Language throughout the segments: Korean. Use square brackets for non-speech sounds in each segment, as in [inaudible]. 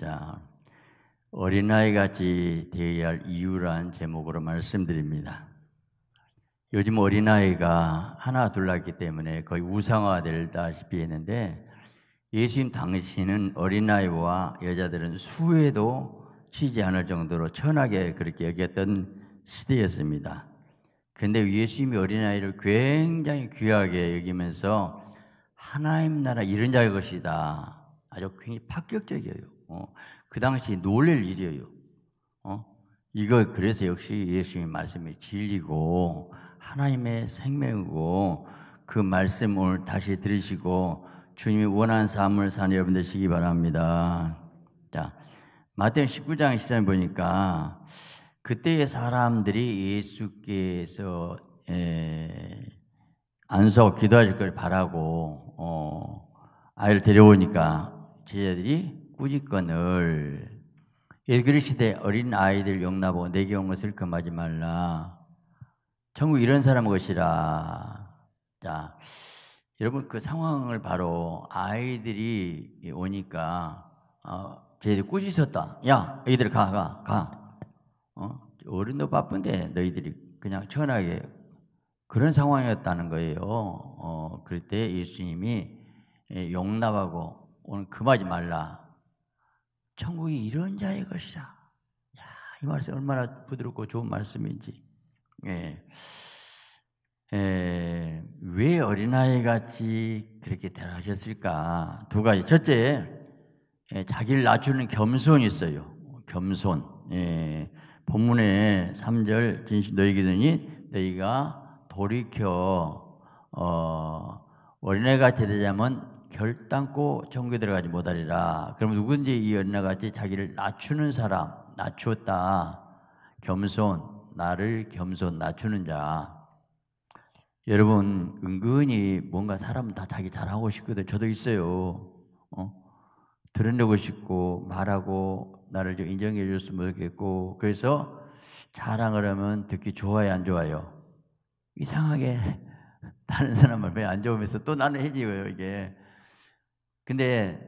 자, 어린아이 같이 되어야 할 이유란 제목으로 말씀드립니다. 요즘 어린아이가 하나 둘 낳기 때문에 거의 우상화될다시피 했는데 예수님 당시는 어린아이와 여자들은 수에도 치지 않을 정도로 천하게 그렇게 여겼던 시대였습니다. 근데 예수님이 어린아이를 굉장히 귀하게 여기면서 하나님 나라 이런 자의 것이다. 아주 굉장히 파격적이에요. 어, 그 당시 놀랄 일이에요. 어? 이거 그래서 역시 예수님 말씀이 진리고 하나님의 생명이고 그 말씀을 다시 들으시고 주님이 원하는 삶을 사는 여러분 되시기 바랍니다. 자, 마태오 19장 13절 보니까 그때의 사람들이 예수께서 안서 기도하실 걸 바라고 어, 아이를 데려오니까 제자들이 꾸짖건을 일그리시대 어린 아이들 용납하고 내게 온 것을 금하지 말라. 천국 이런 사람 것이라. 자, 여러분 그 상황을 바로 아이들이 오니까 제 어, 쟤들 꾸짖었다. 야, 애들 가, 가, 가. 어? 어른도 바쁜데 너희들이 그냥 천하게 그런 상황이었다는 거예요. 어, 그럴 때 예수님이 예, 용납하고 오늘 금하지 말라. 천국이 이런 자의 것이라. 야, 이 말씀 얼마나 부드럽고 좋은 말씀인지. 예. 에, 예, 왜 어린아이 같이 그렇게 대하셨을까? 두 가지. 첫째, 에, 예, 자기를 낮추는 겸손이 있어요. 겸손. 예, 본문의 3절, 진실 너희기더니 너희가 돌이켜, 어, 어린아 같이 되자면 결단코 천국에 들어가지 못하리라. 그럼 누군지 이연나 같이 자기를 낮추는 사람, 낮추었다. 겸손, 나를 겸손 낮추는 자. 여러분 은근히 뭔가 사람 다 자기 잘하고 싶거든. 저도 있어요. 어? 드러내고 싶고 말하고 나를 좀 인정해 줬으면 좋겠고 그래서 자랑을 하면 듣기 좋아요 안 좋아요? 이상하게 [laughs] 다른 사람 말에 안 좋으면서 또 나는 해지고요 이게 근데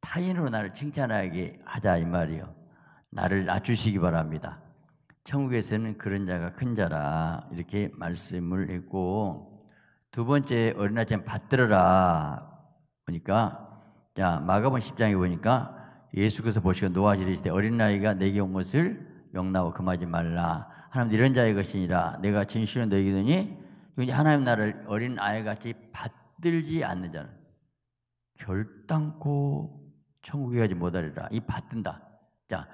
타인으로 나를 칭찬하게 하자 이 말이요. 나를 낮추시기 바랍니다. 천국에서는 그런 자가 큰 자라 이렇게 말씀을 했고 두 번째 어린아침 받들어라 보니까 자 마가복 10장에 보니까 예수께서 보시고 노아 지르시되 어린아이가 내게 온 것을 용납하고 금하지 말라 하나님 이런 자의 것이니라 내가 진실로 너에게 되니 하나님 나를 어린아이같이 받들지 않는 자는 결단코 천국에 가지 못하리라. 이 받든다. 자,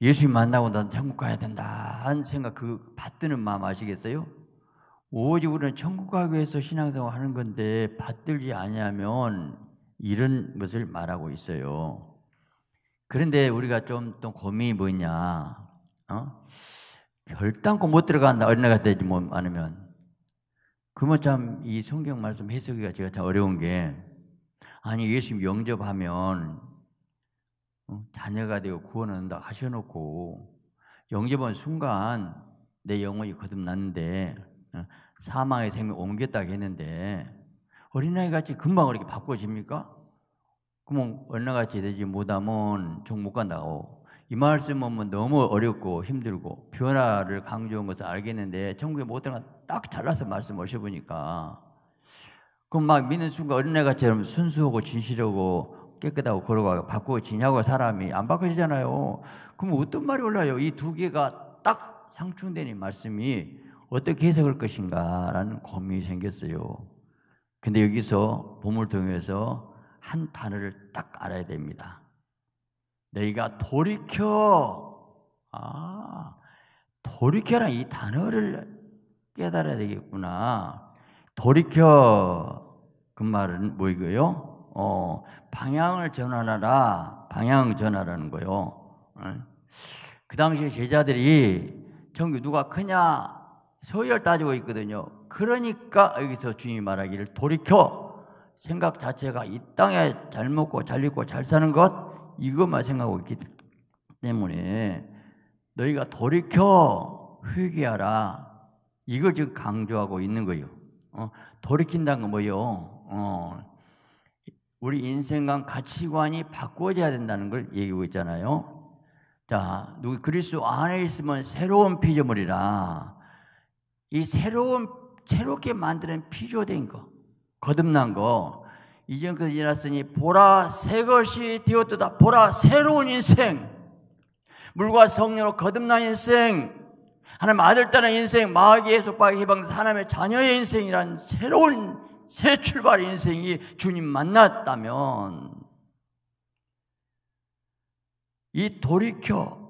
예수님 만나고 난 천국 가야 된다. 하 생각, 그 받드는 마음 아시겠어요? 오직 우리는 천국 가기 위해서 신앙생활 하는 건데 받들지 아니면 이런 것을 말하고 있어요. 그런데 우리가 좀 또 고민이 뭐냐? 어? 결단코 못 들어간다. 어린애가 되지 뭐 않으면. 그면참이 성경 말씀 해석이가 제가 참 어려운 게 아니 예수님 영접하면 어, 자녀가 되어 구원한다 하셔놓고 영접한 순간 내 영혼이 거듭났는데 어, 사망의 생명 옮겼다 했는데 어린아이 같이 금방 그렇게 바꿔집니까? 그럼 얼마같이 되지 못하면 종못 간다고 이 말씀은 너무 어렵고 힘들고 변화를 강조한 것을 알겠는데 천국에 못 들어가 딱 잘라서 말씀 오셔보니까 그럼 막 믿는 순간 어린애가처럼 순수하고 진실하고 깨끗하고 걸어가고 바꾸어지냐고 사람이 안 바꿔지잖아요. 그럼 어떤 말이 올라요? 이 두 개가 딱 상충된 이 말씀이 어떻게 해석할 것인가라는 고민이 생겼어요. 근데 여기서 보물 통해서 한 단어를 딱 알아야 됩니다. 너희가 돌이켜 아 돌이켜라 이 단어를 깨달아야 되겠구나. 돌이켜 그 말은 뭐이고요? 어, 방향을 전하라 방향을 전하라는 거요. 어? 그 당시에 제자들이 전교 누가 크냐 서열 따지고 있거든요. 그러니까 여기서 주님이 말하기를 돌이켜 생각 자체가 이 땅에 잘 먹고 잘 입고 잘 사는 것 이것만 생각하고 있기 때문에 너희가 돌이켜 회개하라 이걸 지금 강조하고 있는 거예요. 어, 돌이킨다는 건 뭐예요? 어, 우리 인생관 가치관이 바꿔져야 된다는 걸 얘기하고 있잖아요. 자, 누구 그리스도 안에 있으면 새로운 피조물이라 이 새로운 새롭게 만드는 피조된 거 거듭난 거 이전까지 지났으니 보라 새 것이 되었도다 보라 새로운 인생 물과 성녀로 거듭난 인생 하나님 아들 딸의 인생 마귀의 속박의 해방 하나님의 자녀의 인생이란 새로운 새 출발 인생이 주님 만났다면 이 돌이켜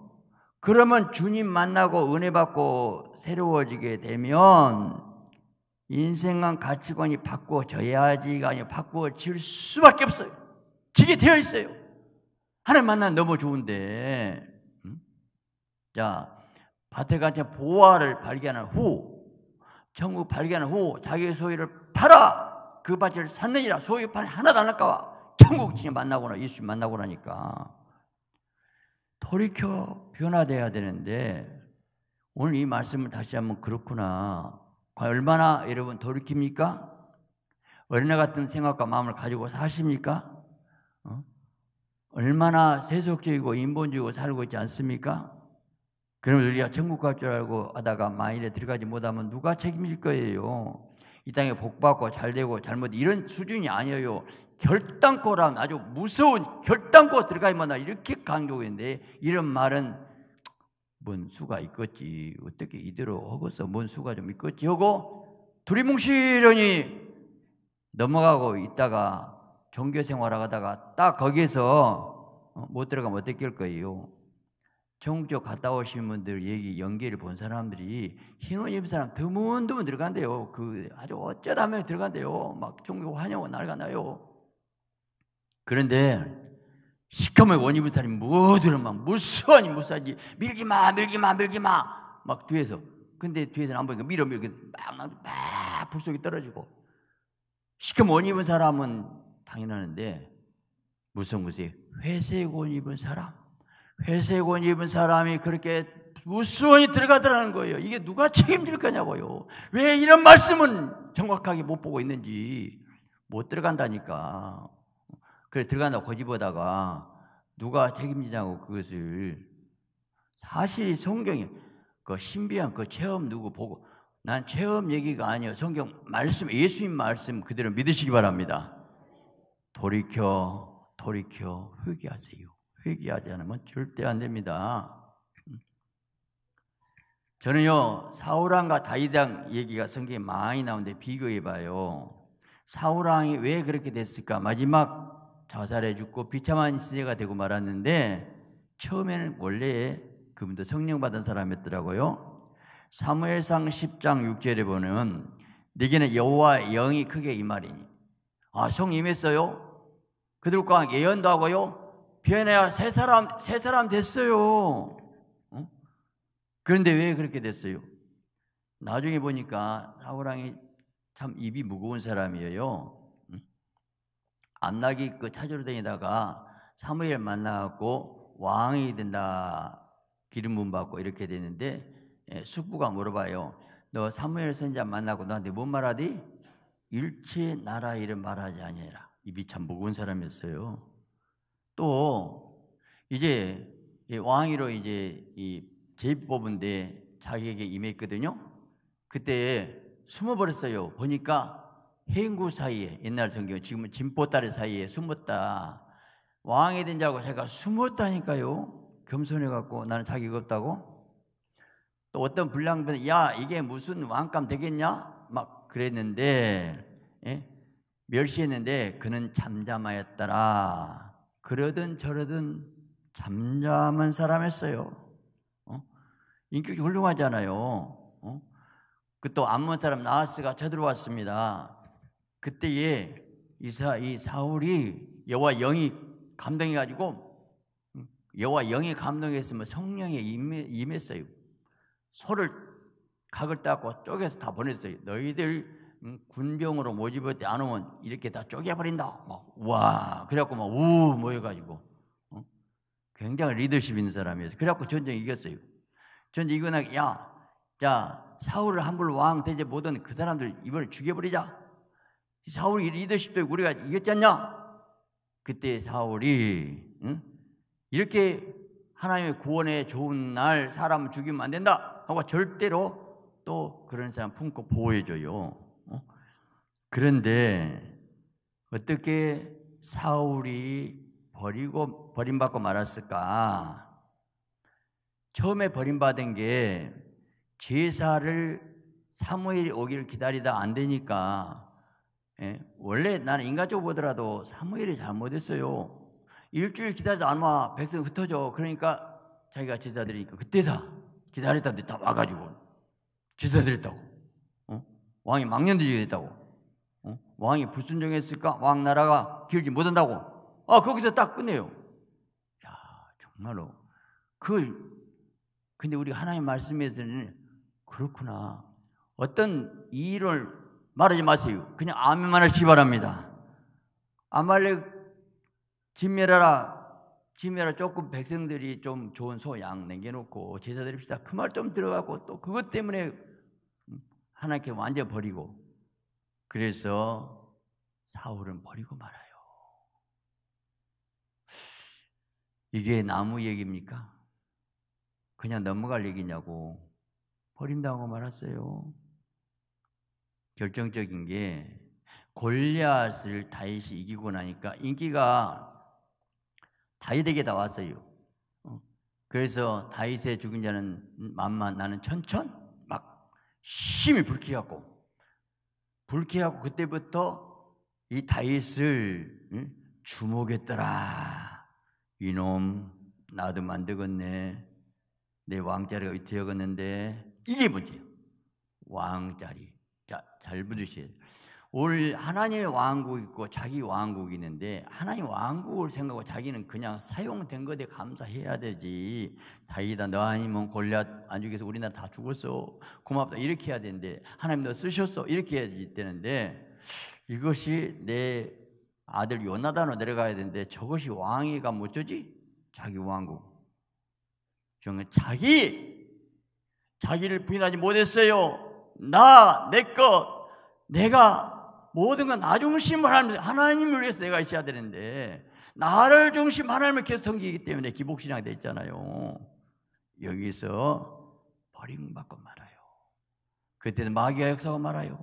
그러면 주님 만나고 은혜 받고 새로워지게 되면 인생관 가치관이 바꿔져야지가 아니라 바꿔질 수밖에 없어요. 지게 되어 있어요. 하나님 만나면 너무 좋은데 음? 자 밭에 가서 보화를 발견한 후 천국 발견 후 자기의 소유를 팔아 그 바지를 샀느니라 소유판 하나도 안 할까봐 천국 진이 만나고나 예수 만나고 나니까 돌이켜 변화돼야 되는데 오늘 이 말씀을 다시 한번 그렇구나 아, 얼마나 여러분 돌이킵니까? 어린애 같은 생각과 마음을 가지고 사십니까? 어? 얼마나 세속적이고 인본적이고 살고 있지 않습니까? 그러면 우리가 천국 갈 줄 알고 하다가 만일에 들어가지 못하면 누가 책임질 거예요? 이 땅에 복받고 잘 되고 잘못 이런 수준이 아니에요. 결단코라면 아주 무서운 결단코 들어가야만 나 이렇게 강조했는데 이런 말은 뭔 수가 있겠지. 어떻게 이대로 하고서 뭔 수가 좀 있겠지 하고 두리뭉실하니 넘어가고 있다가 종교 생활하다가 딱 거기에서 어, 못 들어가면 어떻게 할 거예요? 전국 적 갔다 오신 분들 얘기 연기를 본 사람들이 흰 옷 입은 사람 드문드문 들어간대요. 그 아주 어쩌다 하면 들어간대요. 막 전국 환영하 날아가나요. 그런데 시커먼 원입은 사람이 뭐들는막 무서워니 무서워지 밀지 마 밀지 마 밀지 마막 뒤에서 근데 뒤에서는 안 보니까 밀어 밀어 막막 불속이 떨어지고 시커 먼원 입은 사람은 당연하는데 무슨 무슨 회색 옷 입은 사람 회색 옷 입은 사람이 그렇게 무수원이 들어가더라는 거예요. 이게 누가 책임질 거냐고요. 왜 이런 말씀은 정확하게 못 보고 있는지 못 들어간다니까. 그래 들어간다고 거짓보다가 누가 책임지냐고 그것을 사실 성경이그 신비한 그 체험 누구 보고 난 체험 얘기가 아니에요. 성경 말씀 예수님 말씀 그대로 믿으시기 바랍니다. 돌이켜 돌이켜 회개하세요. 회개하지 않으면 절대 안 됩니다. 저는요 사우랑과다이당 얘기가 성경에 많이 나오는데 비교해 봐요. 사우랑이왜 그렇게 됐을까? 마지막 자살해 죽고 비참한 시대가 되고 말았는데 처음에는 원래 그분도 성령 받은 사람이었더라고요. 사무엘상 10장 6절에 보는 네게는 여호와 영이 크게 이말이니 아, 성 임했어요. 그들과 예언도 하고요. 변해야 새 사람, 새 사람 됐어요. 어? 그런데 왜 그렇게 됐어요? 나중에 보니까 사우랑이참 입이 무거운 사람이에요. 안락이그 찾으러 다니다가 사무엘 만나갖고 왕이 된다 기름 문 받고 이렇게 됐는데 예, 숙부가 물어봐요. 너 사무엘 선자 만나고 너한테 뭔 말하디? 일체 나라 이름 말하지 아니라 입이 참 무거운 사람이었어요. 또 이제 왕위로 이제 이 제입 뽑은데 자기에게 임했거든요. 그때 숨어버렸어요. 보니까 행인구 사이에 옛날 성경 지금은 진보딸리 사이에 숨었다. 왕이 된 자고 제가 숨었다니까요. 겸손해갖고 나는 자기가 없다고. 또 어떤 불량분는야 이게 무슨 왕감 되겠냐 막 그랬는데 예? 멸시했는데 그는 잠잠하였더라. 그러든 저러든 잠잠한 사람했어요 어? 인격이 훌륭하잖아요. 어? 그또 암몬 사람 나하스가 쳐들어왔습니다. 그때에 이사 이 사울이 여호와 영이 감동해 가지고 음, 여호와 영이 감동했으면 성령에 임했어요. 소를 각을 닦고 쪼개서 다 보냈어요. 너희들 군병으로 모집할 때 안 오면 이렇게 다 쪼개버린다. 막, 뭐, 와. 그래갖고 막, 우! 모여가지고. 어? 굉장히 리더십 있는 사람이었어요. 그래갖고 전쟁 이겼어요. 전쟁 이거나, 야, 자, 사울을 함부로 왕 대제 못한 그 사람들 이번에 죽여버리자. 사울이 리더십도 우리가 이겼지 않냐? 그때 사울이, 응? 이렇게 하나님의 구원의 좋은 날 사람 죽이면 안 된다. 하고 절대로 또 그런 사람 품고 보호해줘요. 그런데 어떻게 사울이 버리고 버림받고 말았을까? 처음에 버림받은 게 제사를 사무엘이 오기를 기다리다 안 되니까 예? 원래 나는 인간적으로 보더라도 사무엘이 잘못했어요. 일주일 기다리다 안 와. 백성 흩어져. 그러니까 자기가 제사드리니까 그때다 기다렸다는데 다 와가지고 제사드렸다고 어? 왕이 망년되지 겠다고 왕이 불순종했을까? 왕 나라가 길지 못한다고. 아, 거기서 딱 끝내요. 야, 정말로. 그, 근데 우리 하나님 말씀에서는 그렇구나. 어떤 일을 말하지 마세요. 그냥 아멘만 하시기 바랍니다. 아말렉 진멸하라. 진멸하 조금 백성들이 좀 좋은 소 양 남겨놓고 제사 드립시다. 그 말 좀 들어가고 또 그것 때문에 하나님께 완전 버리고 그래서 사울은 버리고 말아요. 이게 나무 얘기입니까? 그냥 넘어갈 얘기냐고 버린다고 말았어요. 결정적인 게 골리앗을 다윗이 이기고 나니까 인기가 다윗에게 나 왔어요. 어. 그래서 다윗의 죽은 자는 만만 음, 나는 천천 막 힘이 불쾌하고 불쾌하고 그때부터 이 다윗을 주목했더라. 이놈 나도 만들었네내 왕자리가 되어갔는데 이게 문지요 왕자리. 자, 잘 부르시. 올 하나님의 왕국이 있고 자기 왕국이 있는데 하나님 왕국을 생각하고 자기는 그냥 사용된 것에 감사해야 되지 다이다 너 아니면 골리앗 안 죽여서 우리나라 다 죽었어 고맙다 이렇게 해야 되는데 하나님 너 쓰셨어 이렇게 해야 되는데 이것이 내 아들 요나단으로 내려가야 되는데 저것이 왕위가 뭐죠지? 자기 왕국 정말 자기 자기를 부인하지 못했어요 나, 내 것, 내가 모든 건 나 중심을 하면서 하나님을 위해서 내가 있어야 되는데 나를 중심 하나님을 계속 섬기기 때문에 기복신앙이 됐잖아요 여기서 버림받고 말아요. 그때는 마귀가 역사가 말아요.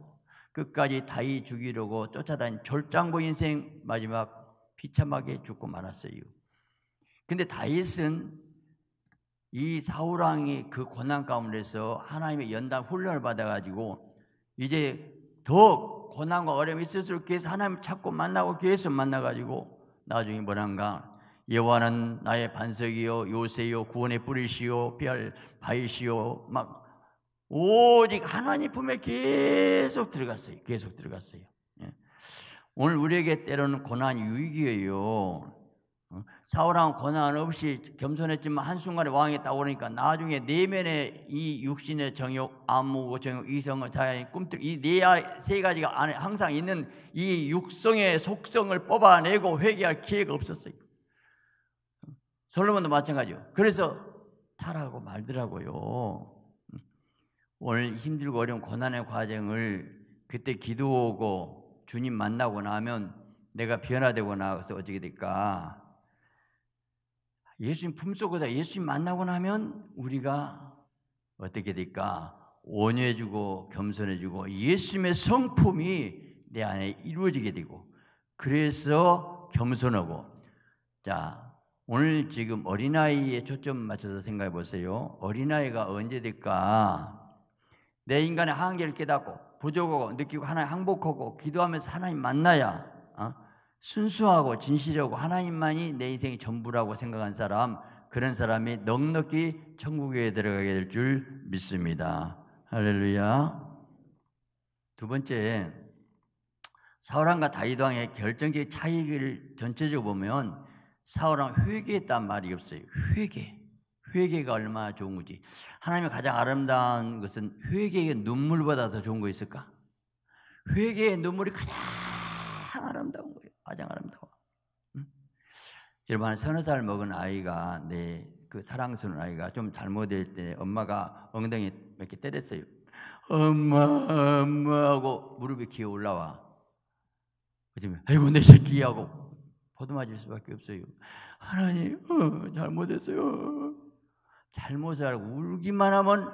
끝까지 다이 죽이려고 쫓아다닌 절장고 인생 마지막 비참하게 죽고 말았어요. 근데 다이슨이사우랑이그 고난 가운데서 하나님의 연단 훈련을 받아가지고 이제 더욱 고난과 어려움이 있을수록 계속 하나님 찾고 만나고 계속 만나가지고 나중에 뭐란가 여호와는 나의 반석이요 요새요 구원의 뿌리시요 별바이시요막 오직 하나님 품에 계속 들어갔어요. 계속 들어갔어요. 예. 오늘 우리에게 때로는 고난이 유익이에요. 어? 사울왕 권한 없이 겸손했지만 한순간에 왕했다고 이 그러니까 나중에 내면의 네 이 육신의 정욕, 안무고 정욕, 이성을 자연히 꿈틀 이네세 아, 가지가 안에 항상 있는 이 육성의 속성을 뽑아내고 회개할 기회가 없었어요. 솔로몬도 마찬가지요. 그래서 타라고 말더라고요. 오늘 힘들고 어려운 고난의 과정을 그때 기도하고 주님 만나고 나면 내가 변화되고 나서 어떻게 될까? 예수님 품속에다 예수님 만나고 나면 우리가 어떻게 될까? 온유해지고 겸손해지고 예수님의 성품이 내 안에 이루어지게 되고 그래서 겸손하고 자 오늘 지금 어린아이에 초점 맞춰서 생각해 보세요. 어린아이가 언제 될까? 내 인간의 한계를 깨닫고 부족하고 느끼고 하나님 항복하고 기도하면서 하나님 만나야 어? 순수하고 진실하고 하나님만이 내 인생의 전부라고 생각한 사람, 그런 사람이 넉넉히 천국에 들어가게 될 줄 믿습니다. 할렐루야. 두 번째, 사울왕과 다윗 왕의 결정적인 차이를 전체적으로 보면 사울왕 회개했단 말이 없어요. 회개. 회개가 얼마나 좋은 거지. 하나님의 가장 아름다운 것은 회개의 눈물보다 더 좋은 거 있을까? 회개의 눈물이 가장 아름다운 거 화장을 합니다. 응? 여러분 한 서너 살 먹은 아이가 네, 그 사랑스러운 아이가 좀 잘못될 때 엄마가 엉덩이 몇 개 때렸어요. 엄마 엄마 하고 무릎에 기어 올라와. 그러면 아이고 내 새끼 하고 보듬어질 수밖에 없어요. 하나님 어, 잘못했어요. 잘못을 울기만 하면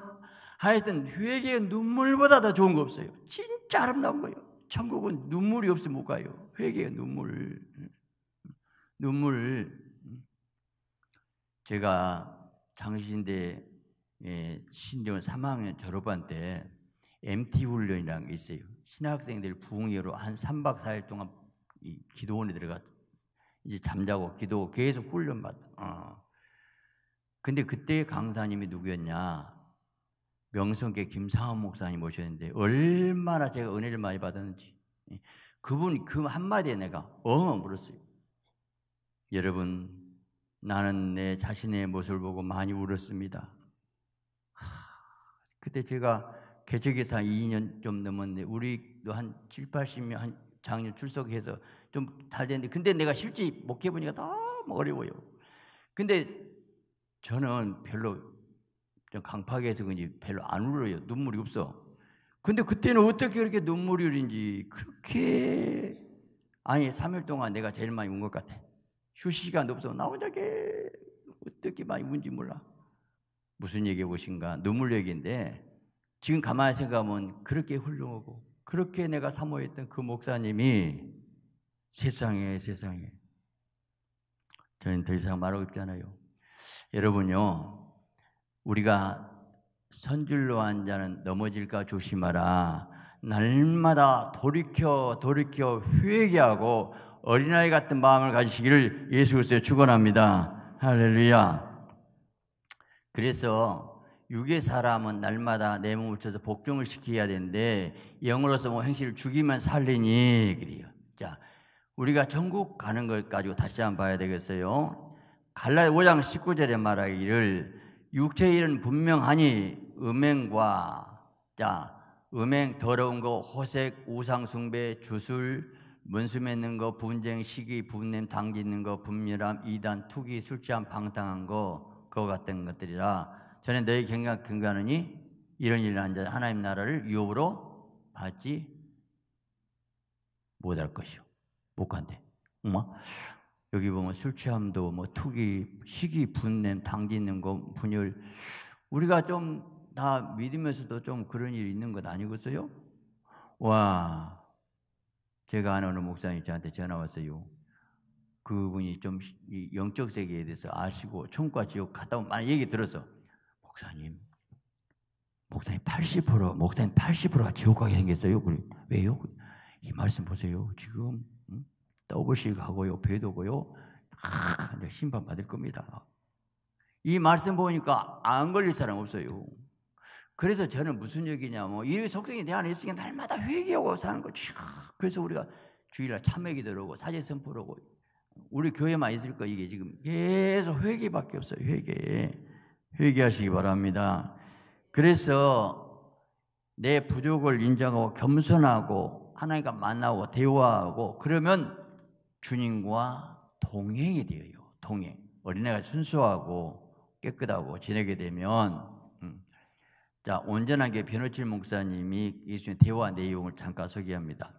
하여튼 회개의 눈물보다 더 좋은 거 없어요. 진짜 아름다운 거예요. 천국은 눈물이 없으면 못 가요. 회개의 눈물, 눈물, 제가 장신대 예, 신경 3학년 졸업한 때 MT 훈련이라는 게 있어요. 신학생들 부흥회로 한 3박 4일 동안 기도원에 들어가 이제 잠자고 기도 계속 훈련 받. 어. 근데 그때 강사님이 누구였냐? 명성계 김상환 목사님 오셨는데 얼마나 제가 은혜를 많이 받았는지 예. 그분 이그 한마디에 내가 엉엉 울었어요. 여러분, 나는 내 자신의 모습을 보고 많이 울었습니다. 그때 제가 개척해서 한 2년 좀 넘었는데, 우리도 한 7, 80명, 한 작년 출석해서 좀잘 됐는데, 근데 내가 실제 목해보니까 너무 어려워요. 근데 저는 별로 강팍해서 그런지 별로 안 울어요. 눈물이 없어. 근데 그때는 어떻게 그렇게 눈물이 흐른지 그렇게 아니 3일 동안 내가 제일 많이 운 것 같아. 휴식시간도 없어. 나 혼자 어떻게 많이 운지 몰라. 무슨 얘기 보신가? 눈물 얘기인데 지금 가만히 생각하면 그렇게 훌륭하고 그렇게 내가 사모했던 그 목사님이 세상에 세상에 저는 더 이상 말하고 싶지 아요 여러분요. 우리가 선줄로 한 자는 넘어질까 조심하라. 날마다 돌이켜 돌이켜 회개하고 어린아이 같은 마음을 가지시기를 예수 그리스도에 축원합니다. 할렐루야. 그래서 육의 사람은 날마다 내 몸을 쳐서 복종을 시켜야 되는데 영으로서 뭐 행실을 죽이면 살리니 그래요. 자, 우리가 천국 가는 걸 가지고 다시 한번 봐야 되겠어요. 갈라디 5장 19절에 말하기를 육체의 일은 분명하니 음행과 자 음행 더러운 거 호색 우상 숭배 주술 문수 맺는 거 분쟁 시기 분냄 당짓는 거 분멸함 이단 투기 술취함 방탕한 거 그거 같은 것들이라 전에 너희 경각 근거하느니 이런 일을 한자 하나님 나라를 유업으로 받지 못할 것이요 못 간대. 뭐 여기 보면 술 취함도 뭐 투기 시기 분냄 당짓는 거 분열 우리가 좀다 믿으면서도 좀 그런 일이 있는 것 아니겠어요? 와, 제가 아는 어느 목사님 저한테 전화 왔어요. 그분이 좀 영적 세계에 대해서 아시고 천과 지옥 갔다 온 많이 얘기 들어서 목사님, 목사님 80% 목사님 80%가 지옥 가게 생겼어요. 그 왜요? 이 말씀 보세요. 지금 더블식하고요, 배도고요, 다 아, 심판 받을 겁니다. 이 말씀 보니까 안 걸릴 사람 없어요. 그래서 저는 무슨 얘기냐면 뭐, 이 속성이 내 안에 있으니까 날마다 회개하고 사는 거죠. 그래서 우리가 주일날 참회기도 하고 사제 선포 하고 우리 교회만 있을 거 이게 지금 계속 회개밖에 없어요. 회개. 회개하시기 바랍니다. 그래서 내 부족을 인정하고 겸손하고 하나님과 만나고 대화하고 그러면 주님과 동행이 되어요. 동행. 어린애가 순수하고 깨끗하고 지내게 되면 자, 온전하게 변호칠 목사님이 예수님의 대화 내용을 잠깐 소개합니다.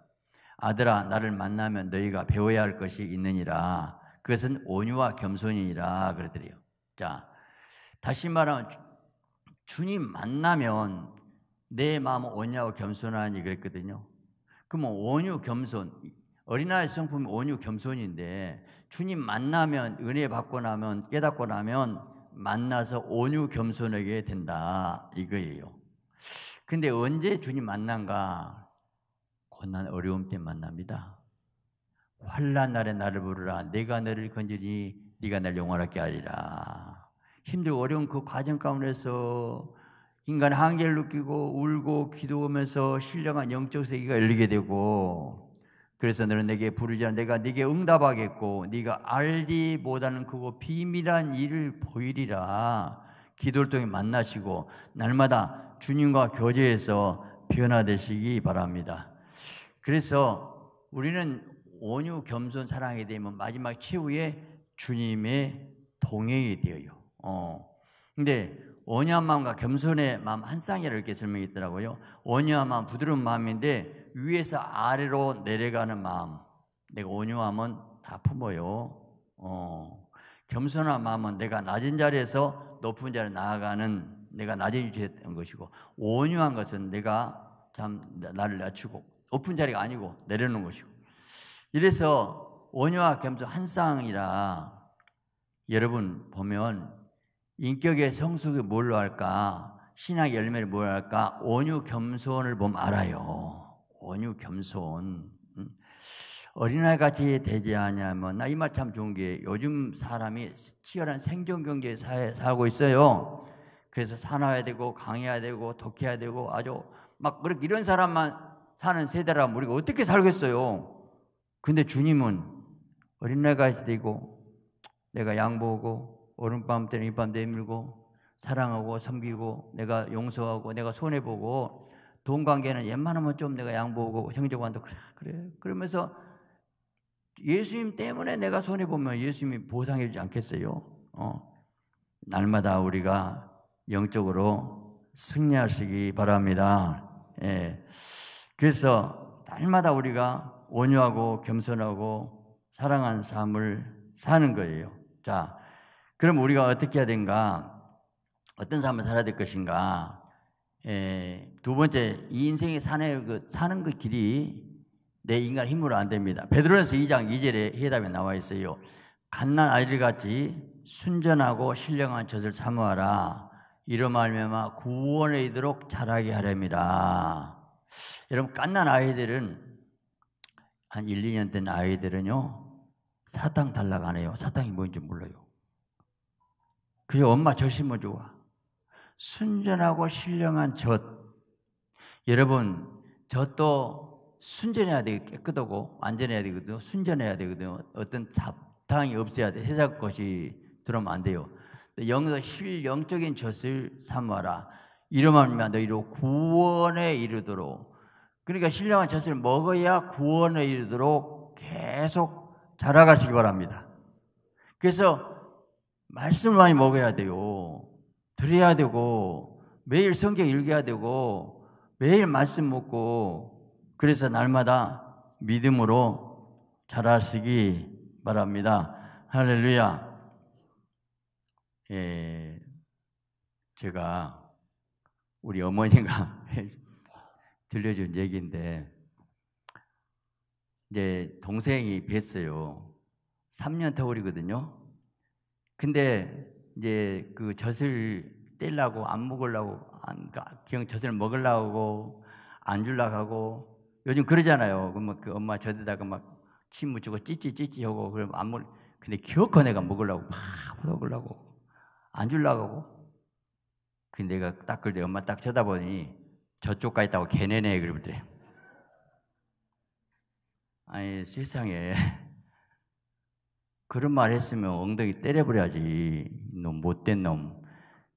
아들아, 나를 만나면 너희가 배워야 할 것이 있느니라. 그것은 온유와 겸손이니라. 그러더래요. 자, 다시 말하면 주님 만나면 내 마음 온유하고 겸손하니 그랬거든요. 그러면 온유 겸손 어린아이 성품이 온유 겸손인데 주님 만나면 은혜 받고 나면 깨닫고 나면 만나서 온유 겸손하게 된다 이거예요. 근데 언제 주님 만난가? 고난 어려움 때 만납니다. 환란 날에 나를 부르라. 내가 너를 건지니 네가 날 영원하게 하리라. 힘들고 어려운 그 과정 가운데서 인간 한계를 느끼고 울고 기도하면서 신령한 영적 세계가 열리게 되고 그래서 너는 내게 부르자 내가 네게 응답하겠고 네가 알리보다는 그거 비밀한 일을 보이리라 기도를 통해 만나시고 날마다 주님과 교제해서 변화되시기 바랍니다. 그래서 우리는 온유 겸손 사랑에 되면 마지막 최후에 주님의 동행이 되어요. 어. 근데 온유한 마음과 겸손의 마음 한 쌍이라 이렇게 설명했더라고요. 온유한 마음 부드러운 마음인데 위에서 아래로 내려가는 마음. 내가 온유함은 다 품어요. 어. 겸손한 마음은 내가 낮은 자리에서 높은 자리로 나아가는 내가 낮은 위치에 것이고 온유한 것은 내가 참 나를 낮추고 높은 자리가 아니고 내려놓는 것이고 이래서 온유와 겸손 한 쌍이라 여러분 보면 인격의 성숙이 뭘로 할까 신학 열매를 뭘로 할까 온유 겸손을 보면 알아요 온유 겸손 음. 어린아이 같이 대지하냐면 나이말참 좋은 게 요즘 사람이 치열한 생존 경제에 사, 살고 있어요. 그래서 사나야 되고 강해야 되고 독해야 되고 아주 막 그렇게 이런 사람만 사는 세대라 면 우리가 어떻게 살겠어요? 근데 주님은 어린아이 같이 되고 내가 양보하고 오른밤 때는 이밤 내밀고 사랑하고 섬기고 내가 용서하고 내가 손해 보고 돈 관계는 웬만하면 좀 내가 양보하고 형제관도 그래 그래 그러면서 예수님 때문에 내가 손해 보면 예수님이 보상해 주지 않겠어요? 어. 날마다 우리가 영적으로 승리하시기 바랍니다. 예. 그래서 날마다 우리가 온유하고 겸손하고 사랑하는 삶을 사는 거예요. 자, 그럼 우리가 어떻게 해야 된가? 어떤 삶을 살아야 될 것인가? 예, 두 번째 이인생의 산에 그 사는 그 길이 내 인간 힘으로 안 됩니다. 베드로전서 2장 2절에 해답이 나와 있어요. 갓난 아이들 같이 순전하고 신령한 젖을 사모하라. 이로 말미암 구원에 이도록 자라게 하렴이라. 여러분 갓난 아이들은 한 1, 2년 된 아이들은요. 사탕 달라가네요. 사탕이 뭔지 몰라요. 그게 엄마 절심 먼저 와. 순전하고 신령한 젖. 여러분, 젖도 순전해야 되고 깨끗하고 완전해야 되거든요. 순전해야 되거든요. 어떤 잡탕이 없어야 돼. 세상 것이 들어오면 안 돼요. 영에 실영적인 젖을 삼아라. 이러면 너희로 구원에 이르도록. 그러니까 신령한 젖을 먹어야 구원에 이르도록 계속 자라가시기 바랍니다. 그래서 말씀을 많이 먹어야 돼요. 드려야 되고 매일 성경 읽어야 되고 매일 말씀 먹고 그래서 날마다 믿음으로 자라시기 바랍니다. 할렐루야. 예, 제가 우리 어머니가 [laughs] 들려준 얘기인데 이제 동생이 뵀어요. 3년 터울이거든요. 근데 이제 그 젖을 떼려고 안 먹으려고 안, 그냥 그러니까 젖을 먹으려고 안 줄라 가고 요즘 그러잖아요. 그러그 그 엄마 젖에다가 막 침 묻히고 찌찌찌찌 하고 그럼 안 먹. 근데 기억거 내가 먹으려고 막 먹으려고 안 줄라 하고 근데 내가 딱 그때 엄마 딱 쳐다보니 저쪽 가 있다고 걔네네 그러더래. 아니 세상에 그런 말 했으면 엉덩이 때려버려야지. 놈 못된 놈.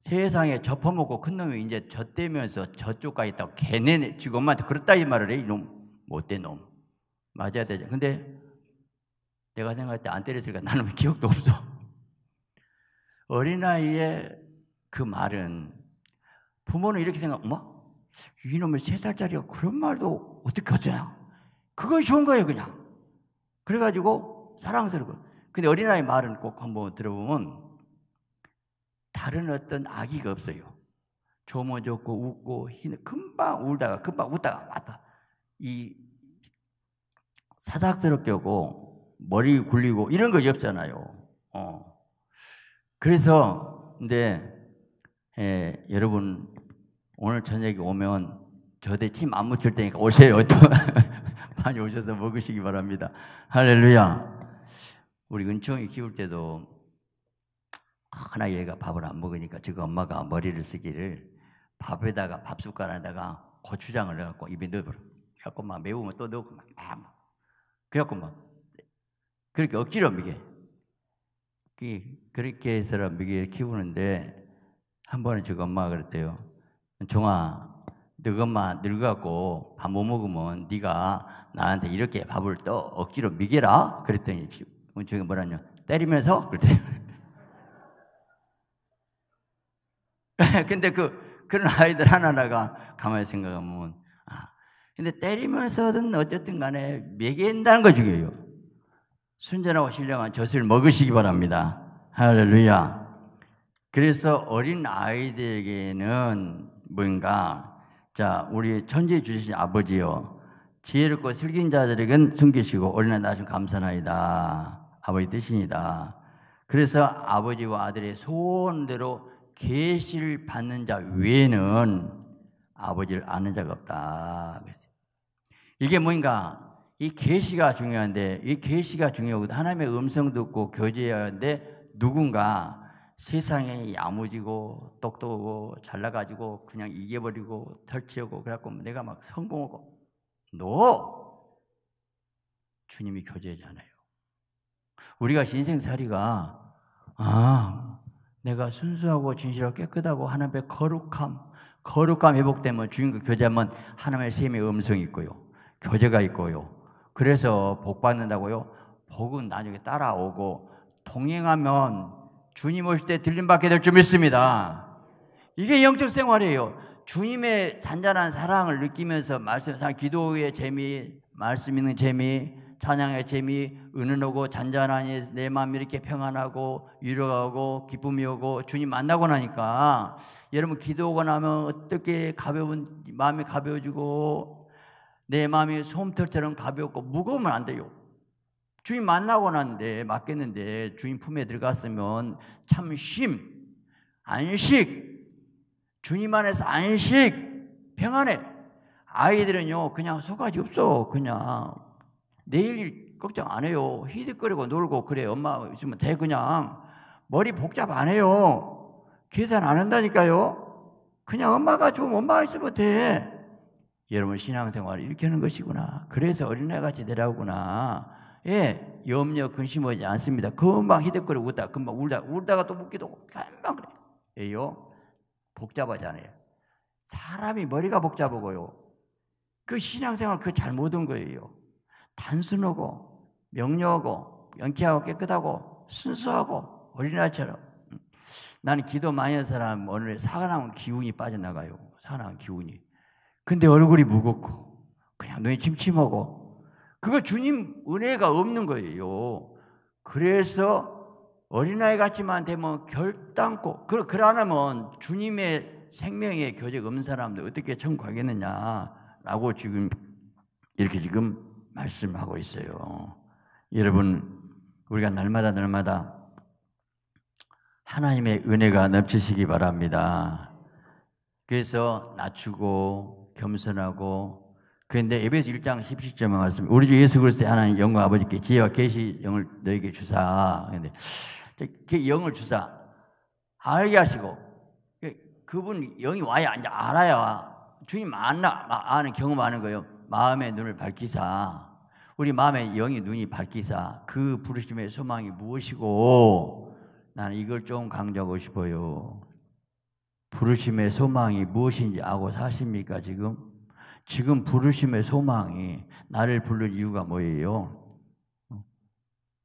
세상에 접어먹고 큰 놈이 이제 젖대면서 저쪽가 있다고 걔네 네, 지금 엄한테 그렇다 이 말을 해. 이놈 못된 놈. 맞아야 되죠. 근데 내가 생각할 때 안 때렸으니까 나는 [laughs] 기억도 없어. 어린아이의 그 말은 부모는 이렇게 생각, 뭐? 이놈의 세 살짜리가 그런 말도 어떻게 하냐? 그거 좋은 거예요, 그냥. 그래가지고 사랑스럽고. 근데 어린아이 말은 꼭 한번 들어보면 다른 어떤 아기가 없어요. 조모조고 웃고 금방 울다가 금방 웃다가 왔다. 이 사닥스럽게 오고 머리 굴리고 이런 것이 없잖아요. 어. 그래서 근데 예, 여러분 오늘 저녁에 오면 저대 침안 묻힐 테니까 오세요. 또 [laughs] 많이 오셔서 먹으시기 바랍니다. 할렐루야. 우리 은총이 키울 때도 하나 얘가 밥을 안 먹으니까 지금 엄마가 머리를 쓰기를 밥에다가 밥 숟가락에다가 고추장을 넣어갖고 입에 넣어버려. 그래갖고 막 매우면 또 넣고 막, 막. 그래갖고 막 그렇게 억지로 먹여. 그렇게 해서라 먹 키우는데 한 번은 저가 엄마가 그랬대요. 종아, 너 엄마 늙어갖고 밥 못 먹으면 네가 나한테 이렇게 밥을 또 억지로 먹여라? 그랬더니 어, 저기 뭐라냐 때리면서 그때 [laughs] 근데 그 그런 아이들 하나하나가 가만히 생각하면 아 근데 때리면서든 어쨌든 간에 매개한다는 거 중요해요. 순전하고 신령한 젖을 먹으시기 바랍니다. 할렐루야. 그래서 어린 아이들에게는 뭔가 자 우리 천지 주신 아버지요 지혜롭고 슬긴 자들에게는 숨기시고 어린아이 나좀 감사나이다. 아버지 뜻이니다. 그래서 아버지와 아들의 소원대로 계시를 받는 자 외에는 아버지를 아는 자가 없다. 그랬어요. 이게 뭔가 이 계시가 중요한데 이 계시가 중요하고 하나님의 음성 듣고 교제해야 하는데 누군가 세상에 야무지고 똑똑하고 잘나가지고 그냥 이겨버리고 털치고 그래갖고 내가 막 성공하고 노 주님이 교제잖아요. 우리가 신생살이가아 내가 순수하고 진실하고 깨끗하고 하나님 앞 거룩함 거룩함 회복되면 주님과 그 교제하면 하나님의 세임의 음성이 있고요 교제가 있고요 그래서 복 받는다고요 복은 나중에 따라오고 동행하면 주님 오실 때 들림받게 될 줄 믿습니다 이게 영적 생활이에요 주님의 잔잔한 사랑을 느끼면서 말씀, 기도의 재미, 말씀 있는 재미, 찬양의 재미 은은하고 잔잔하니 내 마음이 이렇게 평안하고 위로가 고 기쁨이 오고 주님 만나고 나니까 여러분 기도하고 나면 어떻게 가벼운 마음이 가벼워지고 내 마음이 솜털처럼 가볍고 무거우면 안 돼요. 주님 만나고 난데 맞겠는데 주님 품에 들어갔으면 참심 안식 주님 안에서 안식 평안해 아이들은요 그냥 속가지 없어 그냥 내일 걱정 안 해요. 히득거리고 놀고 그래 엄마 있으면 돼 그냥 머리 복잡 안 해요. 계산 안 한다니까요. 그냥 엄마가 좀 엄마가 있으면 돼. 여러분 신앙생활 이렇게 하는 것이구나. 그래서 어린애같이 내라구나. 예, 염려 근심하지 않습니다. 금방 히득거리고 웃다 금방 울다 울다가 또 웃기도 하고 금방 그래. 예요. 복잡하잖아요 사람이 머리가 복잡하고요. 그 신앙생활 그잘못온 거예요. 단순하고 명료하고 연쾌하고 깨끗하고 순수하고 어린아이처럼 나는 기도 많이 한 사람 오늘 사과나온 기운이 빠져나가요. 사과나온 기운이. 근데 얼굴이 무겁고 그냥 눈이 침침하고 그거 주님 은혜가 없는 거예요. 그래서 어린아이 같지만 되면 결단코 그, 그러하면 주님의 생명에 교제가 없는 사람들 어떻게 천국 가겠느냐라고 지금 이렇게 지금 말씀하고 있어요. 여러분, 우리가 날마다 날마다 하나님의 은혜가 넘치시기 바랍니다. 그래서 낮추고 겸손하고 그런데 에베소 1장 17절 말씀 우리 주 예수 그리스도 하나님 영광 아버지께 지혜와 계시 영을 너에게 주사. 근데 그 영을 주사 알게 하시고 그, 그분 영이 와야 이제 알아야 주님 만나 아는 경험하는 거예요. 마음의 눈을 밝히사 우리 마음의 영이 눈이 밝히사 그 부르심의 소망이 무엇이고 나는 이걸 좀 강조하고 싶어요. 부르심의 소망이 무엇인지 알고 사십니까 지금? 지금 부르심의 소망이 나를 부른 이유가 뭐예요?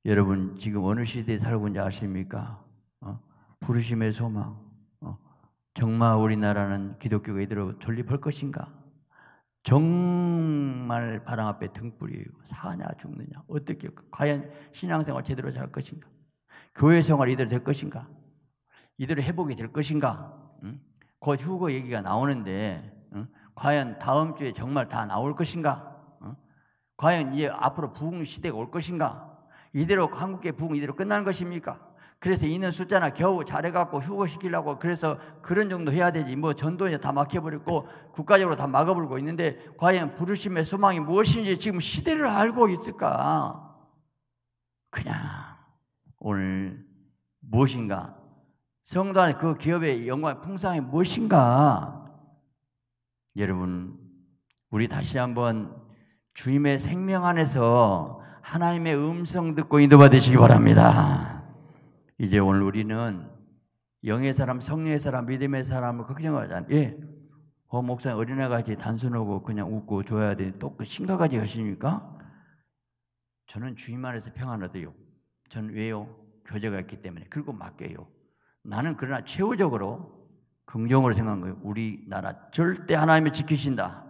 여러분 지금 어느 시대에 살고 있는지 아십니까? 어? 부르심의 소망. 어? 정말 우리나라는 기독교가 이대로 존립할 것인가? 정말 바람 앞에 등불이에요. 사냐 죽느냐. 어떻게 과연 신앙생활 제대로 잘할 것인가? 교회 생활 이대로 될 것인가? 이대로 회복이 될 것인가? 응? 곧 후거 얘기가 나오는데 응? 과연 다음 주에 정말 다 나올 것인가? 응? 과연 이제 앞으로 부흥 시대가 올 것인가? 이대로 한국계 부흥 이대로 끝날 것입니까? 그래서 있는 숫자나 겨우 잘해갖고 휴거시키려고 그래서 그런 정도 해야 되지 뭐 전도에 다 막혀버렸고 국가적으로 다 막아버리고 있는데 과연 부르심의 소망이 무엇인지 지금 시대를 알고 있을까? 그냥 오늘 무엇인가 성도 안에 그 기업의 영광 풍상이 무엇인가 여러분 우리 다시 한번 주님의 생명 안에서 하나님의 음성 듣고 인도받으시기 바랍니다. 이제 오늘 우리는 영의 사람, 성령의 사람, 믿음의 사람을 걱정하지 않. 예. 어 목사 어린애같이 단순하고 그냥 웃고 줘야 돼. 또그 심각하지 하십니까? 저는 주님 안에서 평안하대요. 전 왜요? 교제가 있기 때문에. 그리고 맡겨요. 나는 그러나 최후적으로 긍정으로 생각한 거예요. 우리나라 절대 하나님이 지키신다.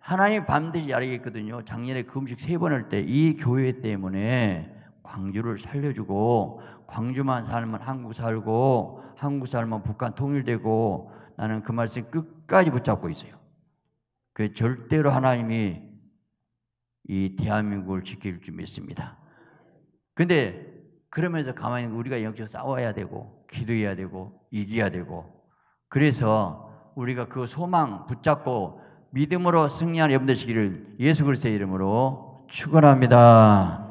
하나님 반드시 알겠거든요. 작년에 금식 세 번 할 때 이 교회 때문에 광주를 살려주고 광주만 살면 한국 살고 한국 살면 북한 통일되고 나는 그 말씀 끝까지 붙잡고 있어요. 그 절대로 하나님이 이 대한민국을 지킬 줄 믿습니다. 근데 그러면서 가만히 우리가 영적 싸워야 되고 기도해야 되고 이겨야 되고 그래서 우리가 그 소망 붙잡고 믿음으로 승리하는 여러분 되시기를 예수 그리스도의 이름으로 축원합니다.